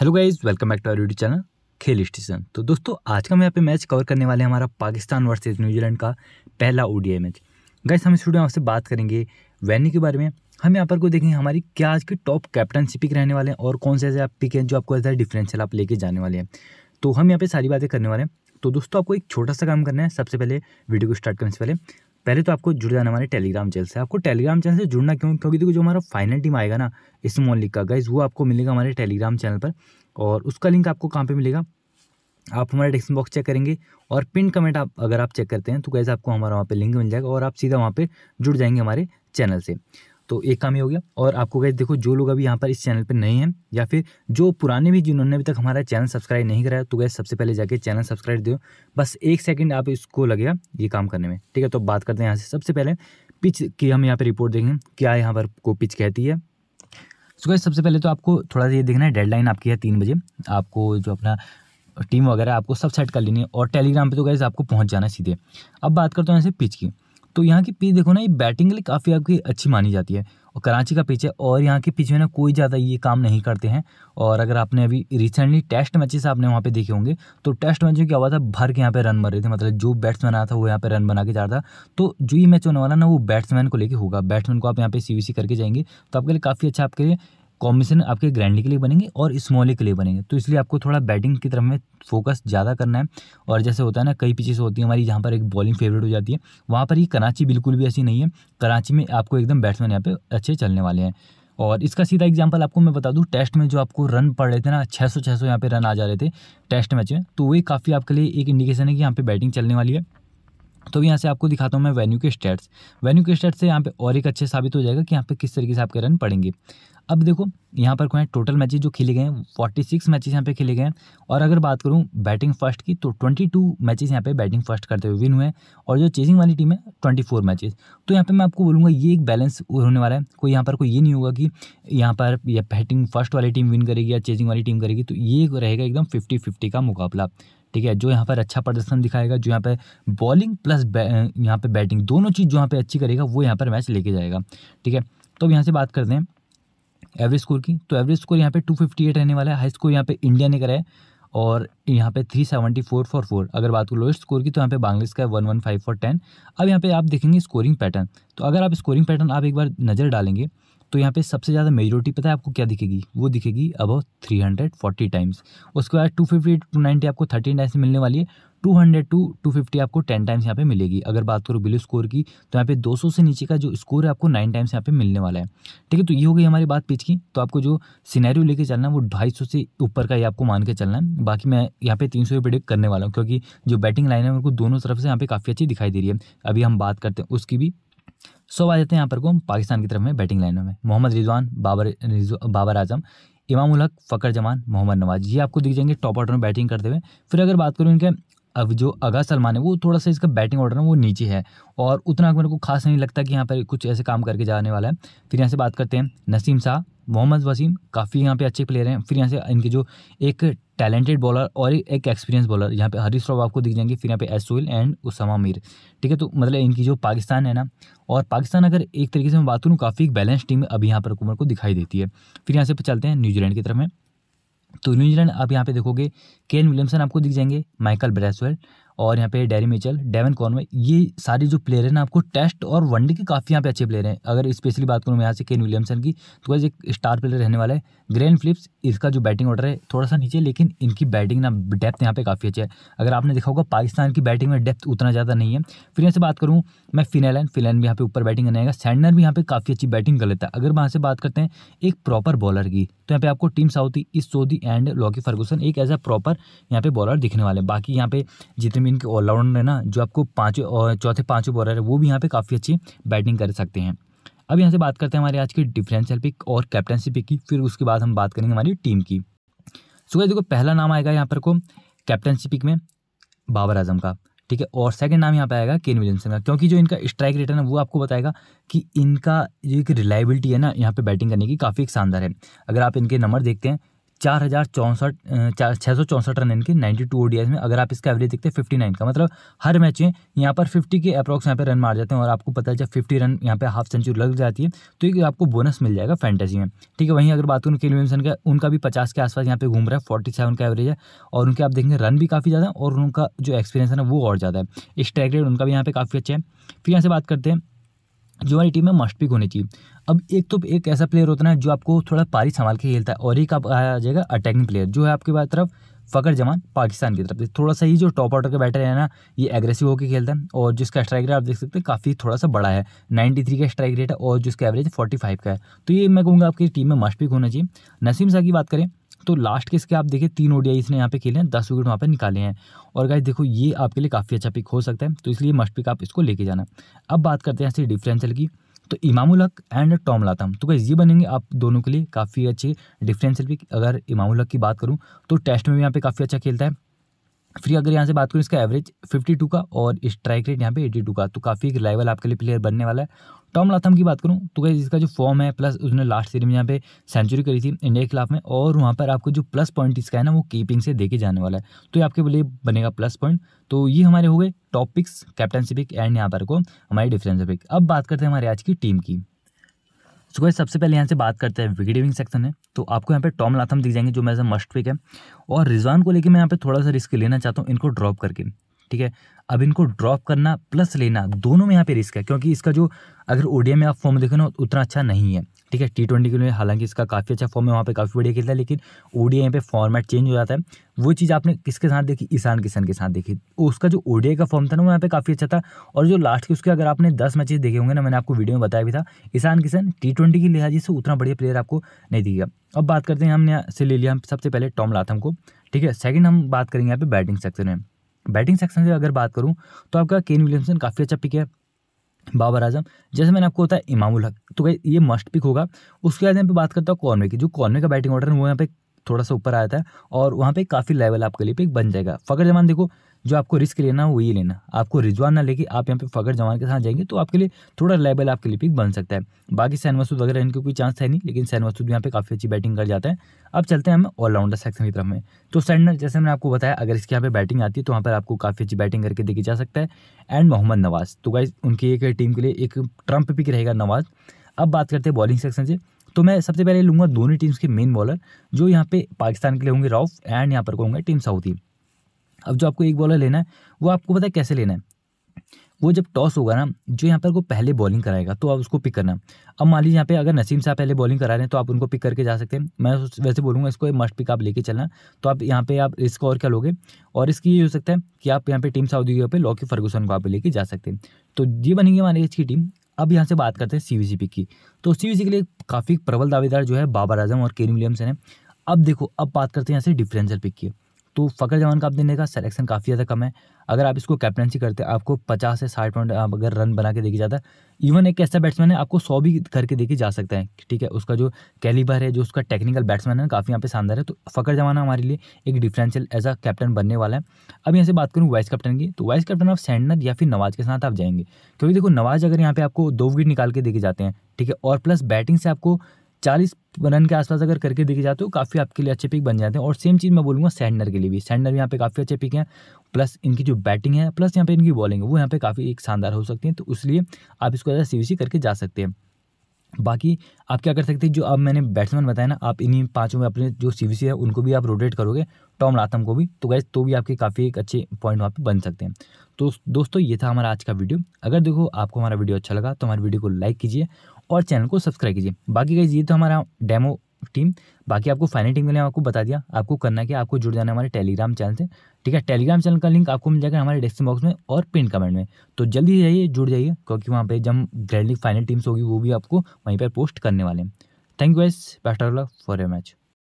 hello guys welcome back to our YouTube channel Khel station तो दोस्तों आज का हम यहाँ पे मैच कवर करने वाले हैं हमारा पाकिस्तान वर्सेस न्यूजीलैंड का पहला ओडीआई मैच गाइज हम स्टूडियो आपसे बात करेंगे वैनी के बारे में हम यहाँ पर को देखेंगे हमारी क्या आज के टॉप कैप्टनशिप पिक रहने वाले हैं और कौन से ऐसे आप पिक हैं जो आपको ऐसा डिफरेंशियल आप लेके जाने वाले हैं तो हम यहाँ पर सारी बातें करने वाले हैं तो दोस्तों आपको एक छोटा सा काम करना है सबसे पहले वीडियो को स्टार्ट करने से पहले पहले तो आपको जुड़ जाना हमारे टेलीग्राम चैनल से आपको टेलीग्राम चैनल से जुड़ना क्यों क्योंकि देखो जो हमारा फाइनल टीम आएगा ना स्मॉल लीग का गाइज वो आपको मिलेगा हमारे टेलीग्राम चैनल पर और उसका लिंक आपको कहाँ पर मिलेगा आप हमारा डिस्क्रिप्शन बॉक्स चेक करेंगे और पिन कमेंट आप अगर आप चेक करते हैं तो कैसे आपको हमारा वहाँ पे लिंक मिल जाएगा और आप सीधा वहाँ पे जुड़ जाएंगे हमारे चैनल से तो एक काम ही हो गया और आपको गए देखो जो लोग अभी यहाँ पर इस चैनल पर नहीं हैं या फिर जो पुराने भी जिन्होंने अभी तक हमारा चैनल सब्सक्राइब नहीं कराया तो गए सबसे पहले जाके चैनल सब्सक्राइब दो बस एक सेकंड आप इसको लगेगा ये काम करने में ठीक है तो बात करते हैं यहाँ से सबसे पहले पिच की हम यहाँ पर रिपोर्ट देखें क्या यहाँ पर को पिच कहती है सो गैस सबसे पहले तो आपको थोड़ा सा ये देखना है डेडलाइन आपकी है तीन बजे आपको जो अपना टीम वगैरह आपको सब सेट कर लेनी है और टेलीग्राम पे तो गए आपको पहुंच जाना सीधे अब बात करते हैं यहाँ से पिच की तो यहाँ की पिच देखो ना ये बैटिंग के लिए काफ़ी आपकी अच्छी मानी जाती है और कराची का पिच है और यहाँ के पिच में ना कोई ज़्यादा ये काम नहीं करते हैं और अगर आपने अभी रिसेंटली टेस्ट मैचेस आपने वहाँ पे देखे होंगे तो टेस्ट मैच में क्या हुआ था भर के यहाँ पे रन मर रहे थे मतलब जो बैट्समैन आया था वो यहाँ पे रन बना के जा रहा था तो जो ये मैच होने वाला ना वो बैट्समैन को लेकर होगा बैट्समैन को आप यहाँ पे सी करके जाएंगे तो आपके लिए काफ़ी अच्छा आपके लिए कॉम्बिनेशन आपके ग्रैंडी के लिए बनेंगे और स्मॉली के लिए बनेंगे तो इसलिए आपको थोड़ा बैटिंग की तरफ में फोकस ज़्यादा करना है और जैसे होता है ना कई पिचेस होती हैं हमारी जहाँ पर एक बॉलिंग फेवरेट हो जाती है वहाँ पर ये कराची बिल्कुल भी ऐसी नहीं है कराची में आपको एकदम बैट्समैन यहाँ पर अच्छे चलने वाले हैं और इसका सीधा एग्जाम्पल आपको मैं बता दूँ टेस्ट में जो आपको रन पड़ रहे थे ना छः सौ यहाँ पे रन आ जा रहे थे टेस्ट मैच में तो वही काफ़ी आपके लिए एक इंडिकेशन है कि यहाँ पर बैटिंग चलने वाली है तो यहाँ से आपको दिखाता हूँ मैं वेन्यू के स्टेट्स वेन्यू के स्टेट्स से यहाँ पे और एक अच्छे साबित हो जाएगा कि यहाँ पे किस तरीके से आपके रन पड़ेंगे अब देखो यहाँ पर हैं टोटल मैचेस जो खेले गए हैं 46 सिक्स मैचेज यहाँ पे खेले गए हैं और अगर बात करूँ बैटिंग फर्स्ट की तो ट्वेंटी टू मैचेस यहाँ पे बैटिंग फर्स्ट करते हुए विन हुए हैं और जो चेजिंग वाली टीम है ट्वेंटी फोर मैचेस तो यहाँ पे मैं आपको बोलूँगा ये एक बैलेंस होने वाला है कोई यहाँ पर कोई ये नहीं होगा कि यहाँ पर या बैटिंग फर्स्ट वाली टीम विन करेगी या चेजिंग वाली टीम करेगी तो ये रहेगा एकदम फिफ्टी फिफ्टी का मुकाबला ठीक है जो यहाँ पर अच्छा प्रदर्शन दिखाएगा जो यहाँ पर बॉलिंग प्लस यहाँ पर बैटिंग दोनों चीज़ जो यहाँ पर अच्छी करेगा वो यहाँ पर मैच लेके जाएगा ठीक है तो अब यहाँ से बात करते हैं एवरेज स्कोर की तो एवरेज स्कोर यहाँ पे 258 रहने वाला है हाई स्कोर यहाँ पे इंडिया ने कराया और यहाँ पे 374 फॉर फोर अगर बात करूँ लोएस्ट स्कोर की तो यहाँ पे बांग्लादेश का है one one five for ten अब यहाँ पे आप देखेंगे स्कोरिंग पैटर्न तो अगर आप स्कोरिंग पैटर्न आप एक बार नज़र डालेंगे तो यहाँ पे सबसे ज़्यादा मेजोरिटी पता है आपको क्या दिखेगी वो दिखेगी अब थ्री फोर्टी टाइम्स उसके बाद टू फिफ्टी टू नाइन्टी आपको थर्टीन टाइम्स मिलने वाली है two hundred to two fifty आपको टेन टाइम्स यहाँ पे मिलेगी अगर बात करूँ बिलो स्कोर की तो यहाँ पे दो सौ से नीचे का जो स्कोर है आपको नाइन टाइम्स यहाँ पे मिलने वाला है ठीक है तो ये हो गई हमारी बात पिच की तो आपको जो सिनेरियो लेके चलना है वो ढाई सौ से ऊपर का ही आपको मान के चलना है बाकी मैं यहाँ पे तीन सौ प्रिडिक्ट करने वाला हूँ क्योंकि जो बैटिंग लाइन है उनको दोनों तरफ से यहाँ पे काफ़ी अच्छी दिखाई दे रही है अभी हम बात करते हैं उसकी भी सो आ जाते हैं यहाँ पर को पाकिस्तान की तरफ में बैटिंग लाइनों में मोहम्मद रिजवान बाबर बाबर आजम इमाम उलक फ़कर जमान मोहम्मद नवाज ये आपको दिख जाएंगे टॉप ऑर्डर में बैटिंग करते हुए फिर अगर बात करूँ इनके अब जो अगा सलमान है वो थोड़ा सा इसका बैटिंग ऑर्डर है वो नीचे है और उतना मेरे को खास नहीं लगता कि यहाँ पर कुछ ऐसे काम करके जाने वाला है फिर यहाँ से बात करते हैं नसीम शाह मोहम्मद वसीम काफ़ी यहाँ पे अच्छे प्लेयर हैं फिर यहाँ से इनके जो एक टैलेंटेड बॉलर और एक एक्सपीरियंस बॉलर यहाँ पे हरीश राव आपको दिख जाएंगे फिर यहाँ पे एस एसोइल एंड उसामा मीर ठीक है तो मतलब इनकी जो पाकिस्तान है ना और पाकिस्तान अगर एक तरीके से मैं बात करूँ काफ़ी एक बैलेंस टीम अभी यहाँ पर कुमर को दिखाई देती है फिर यहाँ से चलते हैं न्यूजीलैंड की तरफ में तो न्यूजीलैंड आप यहाँ पे देखोगे केन विलियमसन आपको दिख जाएंगे माइकल ब्रेसवेल और यहाँ पे डेरी मिचल डेवन कॉर्नवे ये सारे जो प्लेयर हैं ना आपको टेस्ट और वनडे के काफ़ी यहाँ पे अच्छे प्लेयर हैं अगर स्पेशली बात करूँ मैं यहाँ से केन विलियमसन की तो वैसे एक स्टार प्लेयर रहने वाला है ग्रेन फ्लिप्स इसका जो बैटिंग ऑर्डर है थोड़ा सा नीचे लेकिन इनकी बैटिंग ना डेप्थ यहाँ पे काफ़ी अच्छी है अगर आपने देखा होगा पाकिस्तान की बैटिंग में डेप्थ उतना ज़्यादा नहीं है फिर यहाँ से बात करूँ मैं फिनैलैंड फिनैलैंड भी यहाँ पे ऊपर बैटिंग करने आएगा सैंडनर भी यहाँ पे काफ़ी अच्छी बैटिंग कर लेता है अगर वहाँ से बात करते हैं एक प्रॉपर बॉलर की तो यहाँ पे आपको team Southee Ish Sodhi and Lockie Ferguson एक एज अ प्रॉपर यहाँ पे बॉलर दिखने वाले बाकी यहाँ पे जितने जमीन के ऑलराउंडर है ना जो आपको पाँच चौथे पाँचों बॉलर है वो भी यहाँ पर काफ़ी अच्छी बैटिंग कर सकते हैं अब यहाँ से बात करते हैं हमारे आज के डिफरेंशियल पिक और कैप्टनशिप पिक की फिर उसके बाद हम बात करेंगे हमारी टीम की सो देखो पहला नाम आएगा यहाँ पर को कैप्टनशिप पिक में बाबर आजम का ठीक है और सेकंड नाम यहाँ पे आएगा केन विलियमसन का क्योंकि जो इनका स्ट्राइक रेट है ना वो आपको बताएगा कि इनका जो एक रिलायबिलिटी है ना यहाँ पे बैटिंग करने की काफ़ी एक शानदार है अगर आप इनके नंबर देखते हैं चार हज़ार चौंसठ चार छः सौ चौंसठ रन इनके नाइन्टी टू ओडियाज में अगर आप इसका एवरेज देखते हैं फिफ्टी नाइन का मतलब हर मैच में यहाँ पर फिफ्टी के अप्रॉक्स यहाँ पे रन मार जाते हैं और आपको पता है जब फिफ्टी रन यहाँ पे हाफ सेंचुरी लग जाती है तो ये आपको बोनस मिल जाएगा फैंटेसी में ठीक है वहीं अगर बात करूँ केल का उनका भी पचास के आसपास यहाँ पे घूम रहा है फोर्टी सेवन का एवरेज है और उनके आप देखेंगे रन भी काफ़ी ज़्यादा है और उनका जो एक्सपीरियंस है ना वो और ज़्यादा है स्ट्राइक रेट उनका भी यहाँ पर काफ़ी अच्छा है फिर यहाँ से बात करते हैं जो हमारी टीम में मस्ट पिक होनी चाहिए अब एक तो एक ऐसा प्लेयर होता है जो आपको थोड़ा पारी संभाल के खेलता है और एक आप आ जाएगा अटैकिंग प्लेयर जो है आपके बाद तरफ फ़कर जमान पाकिस्तान की तरफ से थोड़ा सा ही जो टॉप ऑर्डर का बैटर है ना ये एग्रेसिव होकर खेलता है और जिसका स्ट्राइक रेट आप देख सकते हैं काफ़ी थोड़ा सा बड़ा है 93 का स्ट्राइक रेट है और जिसका एवरेज 45 का है तो ये मैं कहूँगा आपकी टीम में मस्ट पिक होना चाहिए नसीम शाह की बात करें तो लास्ट के इसके आप देखिए तीन ओडियाई इसने यहाँ पे खेले हैं दस विकेट वहाँ पे निकाले हैं और गाइज देखो ये आपके लिए काफ़ी अच्छा पिक हो सकता है तो इसलिए मस्ट पिक आप इसको लेके जाना अब बात करते हैं ऐसे डिफरेंशियल की तो इमामुल हक एंड टॉम लातम तो गाइज ये बनेंगे आप दोनों के लिए काफ़ी अच्छे डिफरेंशियल पिक अगर इमामुल हक की बात करूँ तो टेस्ट में भी यहाँ पे काफ़ी अच्छा खेलता है फिर अगर यहाँ से बात करूँ इसका एवरेज 52 का और स्ट्राइक रेट यहाँ पे 82 का तो काफ़ी एक रिलाइवल आपके लिए प्लेयर बनने वाला है टॉम लाथम की बात करूँ तो गाइज इसका जो फॉर्म है प्लस उसने लास्ट सीरीज में यहाँ पे सेंचुरी करी थी इंडिया के खिलाफ में और वहाँ पर आपको जो प्लस पॉइंट इसका है ना वो कीपिंग से देखे जाने वाला है तो ये आपके लिए बनेगा प्लस पॉइंट तो ये हमारे हो गए टॉप पिक्स एंड यहाँ पर को हमारी डिफेंसिपिक अब बात करते हैं हमारे आज की टीम की सो गाइस सबसे पहले यहाँ से बात करते हैं विकेट सेक्शन है तो आपको यहाँ पे टॉम लाथम दिख जाएंगे जो मेरा मस्ट पिक है और रिजवान को लेकर मैं यहाँ पे थोड़ा सा रिस्क लेना चाहता हूँ इनको ड्रॉप करके ठीक है अब इनको ड्रॉप करना प्लस लेना दोनों में यहाँ पे रिस्क है क्योंकि इसका जो अगर ओडीएम में आप फॉर्म देखें ना उतना अच्छा नहीं है ठीक है टी ट्वेंटी के लिए हालांकि इसका काफ़ी अच्छा फॉर्म है वहाँ पे काफ़ी बढ़िया खेलता है लेकिन ओडीआई पे फॉर्मेट चेंज हो जाता है वो चीज़ आपने किसके साथ देखी ईशान किशन के साथ देखी उसका जो ओडीआई का फॉर्म था ना वो यहाँ पे काफ़ी अच्छा था और जो लास्ट के उसके अगर आपने दस मैचेस देखे होंगे ना मैंने आपको वीडियो में बताया भी था ईशान किशन टी ट्वेंटी की लिहाजी से उतना बढ़िया प्लेयर आपको नहीं दिखेगा अब बात करते हैं हमने यहाँ से ले लिया हम सबसे पहले टॉम लाथम को ठीक है सेकेंड हम बात करेंगे यहाँ पे बैटिंग सेक्शन में बैटिंग सेक्शन से अगर बात करूँ तो आपका केन विलियमसन काफ़ी अच्छा पिक है बाबर आजम जैसे मैंने आपको बताया इमामुल हक तो ये मस्ट पिक होगा उसके बाद यहाँ पे बात करता हूँ कॉर्नवे की जो कॉर्नवे का बैटिंग ऑर्डर है वो यहाँ पे थोड़ा सा ऊपर आया था और वहाँ पे काफ़ी लेवल आपके लिए पिक बन जाएगा फ़कर जमान देखो जो आपको रिस्क लेना हो वही लेना आपको रिजवान ना लेके आप यहाँ पे फकर जवान के साथ जाएंगे तो आपके लिए थोड़ा लेवल आपके लिए पिक बन सकता है बाकी सैन मसूद वगैरह इनके कोई चांस है नहीं लेकिन सैन मसूद यहाँ पे काफ़ी अच्छी बैटिंग कर जाता है अब चलते हैं हम ऑलराउंडर सेक्शन की तरफ में तो सैंडर जैसे मैंने आपको बताया अगर इसके यहाँ पे बैटिंग आती है तो वहाँ पर आपको काफ़ी अच्छी बैटिंग करके देखी जा सकता है एंड मोहम्मद नवाज तो गाइज उनकी एक टीम के लिए एक ट्रंप पिक रहेगा नवाज अब बात करते हैं बॉलिंग सेक्शन से तो मैं सबसे पहले लूँगा दोनों टीम्स के मेन बॉलर जो यहाँ पे पाकिस्तान के लिए होंगे राउफ एंड यहाँ पर कहूँगा टीम साउथी अब जो आपको एक बॉलर लेना है वो आपको पता है कैसे लेना है वो जब टॉस होगा ना जो यहाँ पर वो पहले बॉलिंग कराएगा तो आप उसको पिक करना अब मान लीजिए यहाँ पे अगर नसीम साहब पहले बॉलिंग करा रहे हैं तो आप उनको पिक करके जा सकते हैं मैं वैसे बोलूँगा इसको मस्ट पिक आप लेके चलना तो आप यहाँ पे आप रिस्क और क्या लोगे और इसकी ये हो सकता है कि आप यहाँ पे टीम साउथ अफ्रीका पर लॉकी फर्गूसन को आप लेके जा सकते हैं तो ये बनेंगे हमारी अच्छी टीम अब यहाँ से बात करते हैं सी पिक की तो सी के लिए काफ़ी प्रबल दावेदार जो है बाबर आजम और केन विलियमसन है अब देखो अब बात करते हैं यहाँ से डिफरेंशियल पिक की तो फ़कर जमान का आप देने का सिलेक्शन काफ़ी ज़्यादा कम है अगर आप इसको कैप्टनसी करते हैं आपको पचास से साठ पॉइंट अगर रन बना के देखी जाता है इवन एक ऐसा बैट्समैन है आपको सौ भी करके देखे जा सकता है ठीक है उसका जो कैलिबर है जो उसका टेक्निकल बैट्समैन है काफ़ी यहाँ पे शानदार है तो फ़कर जमाना हमारे लिए एक डिफरेंशियल एज अ कैप्टन बनने वाला है अब यहाँ से बात करूँ वाइस कैप्टन की तो वाइस कैप्टन आप सैंडनर या फिर नवाज के साथ आप जाएंगे क्योंकि देखो नवाज अगर यहाँ पे आपको दो विकेट निकाल के देखे जाते हैं ठीक है और प्लस बैटिंग से आपको चालीस रन के आसपास अगर करके देखे जाते हो काफ़ी आपके लिए अच्छे पिक बन जाते हैं और सेम चीज़ मैं बोलूँगा सैंडनर के लिए भी सैंडनर यहाँ पे काफ़ी अच्छे पिक हैं प्लस इनकी जो बैटिंग है प्लस यहाँ पे इनकी बॉलिंग है वो यहाँ पे काफ़ी एक शानदार हो सकती है तो इसलिए आप इसको ज़्यादा सी करके जा सकते हैं बाकी आप क्या कर सकते हैं जो अब मैंने बैट्समैन बताया ना आप इन्हीं पाँचों में अपने जो सी है उनको भी आप रोटेट करोगे टॉम लातम को भी तो गैस तो भी आपके काफ़ी एक अच्छे पॉइंट वहाँ पे बन सकते हैं तो दोस्तों ये था हमारा आज का वीडियो अगर देखो आपको हमारा वीडियो अच्छा लगा तो हमारे वीडियो को लाइक कीजिए और चैनल को सब्सक्राइब कीजिए बाकी गाइज ये तो हमारा डेमो टीम बाकी आपको फाइनल टीम के लिए आपको बता दिया आपको करना क्या आपको जुड़ जाना हमारे टेलीग्राम चैनल से ठीक है टेलीग्राम चैनल का लिंक आपको मिल जाएगा हमारे डिस्क्रिप्शन बॉक्स में और पिन कमेंट में तो जल्दी जाइए जुड़ जाइए क्योंकि वहाँ पे जब ग्रैंड लीग फाइनल टीम्स होगी वो भी आपको वहीं पर पोस्ट करने वाले हैं thank you as best of luck for a match